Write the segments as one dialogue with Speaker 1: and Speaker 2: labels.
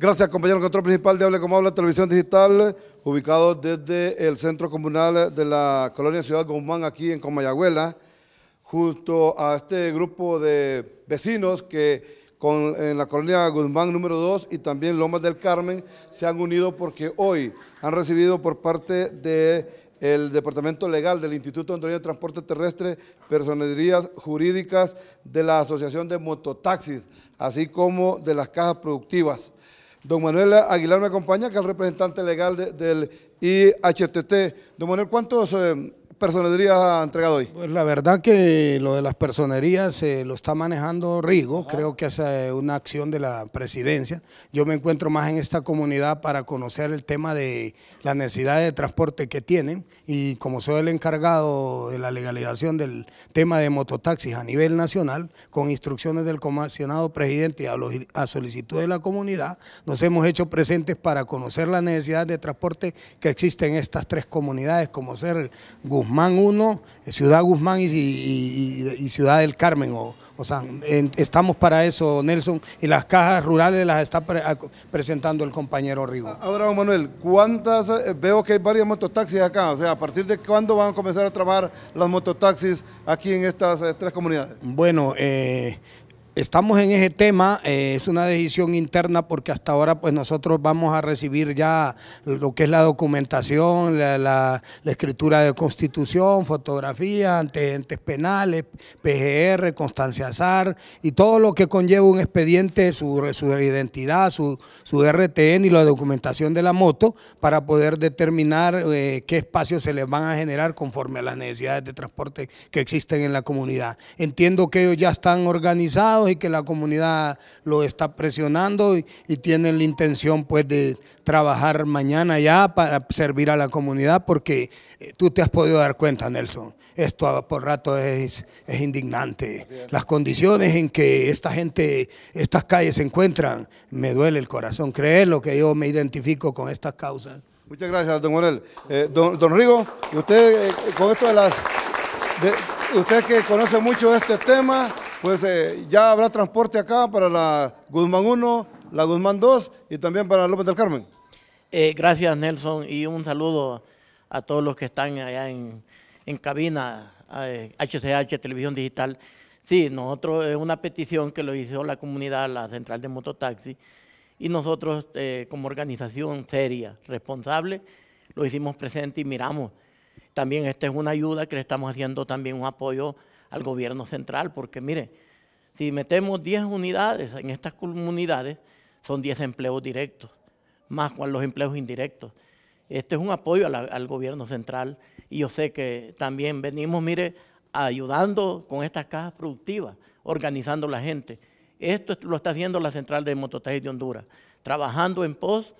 Speaker 1: Gracias, compañero control principal de Hable Como Habla Televisión Digital, ubicado desde el Centro Comunal de la Colonia Ciudad Guzmán, aquí en Comayagüela, junto a este grupo de vecinos que en la colonia Guzmán número 2 y también Lomas del Carmen se han unido porque hoy han recibido por parte del Departamento Legal del Instituto Hondureño de Transporte Terrestre personerías jurídicas de la Asociación de Mototaxis, así como de las cajas productivas. Don Manuel Aguilar me acompaña, que es el representante legal del IHTT. Don Manuel, ¿cuántos eh, personería ha entregado hoy? Pues la verdad que lo
Speaker 2: de las personerías se eh, lo está manejando Rigo, creo que es una acción de la presidencia. Yo me encuentro más en esta comunidad para conocer el tema de las necesidades de transporte que tienen y como soy el encargado de la legalización del tema de mototaxis a nivel nacional, con instrucciones del comisionado presidente a, a solicitud de la comunidad, nos hemos hecho presentes para conocer las necesidades de transporte que existen en estas tres comunidades, como ser Guzmán, Guzmán 1, eh, Ciudad Guzmán y, Ciudad del Carmen. O, sea, estamos para eso, Nelson, y las cajas rurales las está
Speaker 1: presentando el compañero Rigo. Ahora, don Manuel, ¿cuántas? Eh, veo que hay varias mototaxis acá, o sea, ¿a partir de cuándo van a comenzar a trabajar las mototaxis aquí en estas eh, tres comunidades? Bueno, eh, Estamos en ese tema, eh, es una decisión
Speaker 2: interna porque hasta ahora pues nosotros vamos a recibir ya lo que es la documentación, la, escritura de constitución, fotografía, antecedentes penales, PGR, constancia SAR y todo lo que conlleva un expediente, su, su identidad, su, su, RTN y la documentación de la moto para poder determinar eh, qué espacios se les van a generar conforme a las necesidades de transporte que existen en la comunidad. Entiendo que ellos ya están organizados y que la comunidad lo está presionando y, tienen la intención pues de trabajar mañana ya para servir a la comunidad porque eh, tú te has podido dar cuenta Nelson, esto por rato es, es indignante. Las condiciones en que esta gente, estas calles se encuentran, me duele el corazón, creerlo que yo me identifico con estas causas.
Speaker 1: Muchas gracias, don Morel. Eh, don, Rigo, usted eh, con esto de las... usted que conoce mucho este tema, pues eh, ya habrá transporte acá para la Guzmán 1, la Guzmán 2 y también para López del Carmen.
Speaker 3: Eh, gracias Nelson y un saludo a todos los que están allá en, en cabina, HCH eh, Televisión Digital. Sí, nosotros es una petición que lo hizo la comunidad, la central de mototaxi, y nosotros como organización seria, responsable, lo hicimos presente y miramos. También esta es una ayuda que le estamos haciendo también un apoyo al gobierno central, porque mire, si metemos 10 unidades en estas comunidades, son 10 empleos directos, más con los empleos indirectos. Este es un apoyo al, gobierno central y yo sé que también venimos, mire, ayudando con estas cajas productivas, organizando la gente. Esto lo está haciendo la Central de Mototaxis de Honduras, trabajando en pos.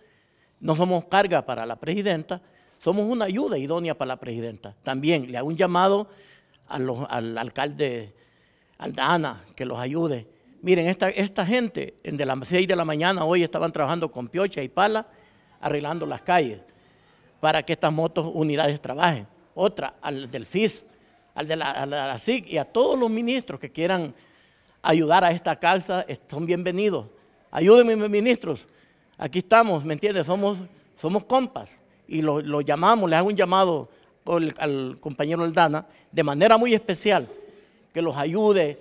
Speaker 3: No somos carga para la presidenta, somos una ayuda idónea para la presidenta. También le hago un llamado al alcalde Aldana que los ayude. Miren, esta, esta gente, de las 6 de la mañana hoy estaban trabajando con piocha y pala, arreglando las calles para que estas motos unidades trabajen. Otra, al del FIS, al de la, SIC y a todos los ministros que quieran ayudar a esta causa, son bienvenidos. Ayúdenme, ministros. Aquí estamos, ¿me entiendes? Somos, somos compas y los lo llamamos, les hago un llamado al compañero Aldana de manera muy especial que los ayude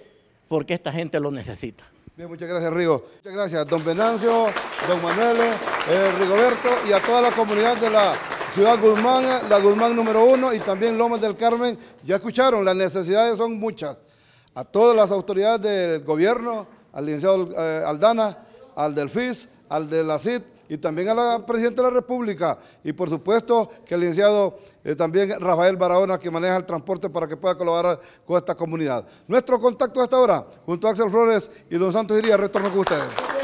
Speaker 3: porque esta gente lo necesita.
Speaker 1: Bien, muchas gracias, Rigo. Muchas gracias, don Benancio, don Manuel, eh, Rigoberto y a toda la comunidad de la Ciudad Guzmán, eh, la Guzmán número uno y también Lomas del Carmen. Ya escucharon, las necesidades son muchas. A todas las autoridades del gobierno, al licenciado eh, Aldana, al Delfis al de la CID y también a la Presidenta de la República y por supuesto que el licenciado eh, también Rafael Barahona que maneja el transporte para que pueda colaborar con esta comunidad. Nuestro contacto hasta ahora junto a Axel Flores y don Santos Iría, retorno con ustedes.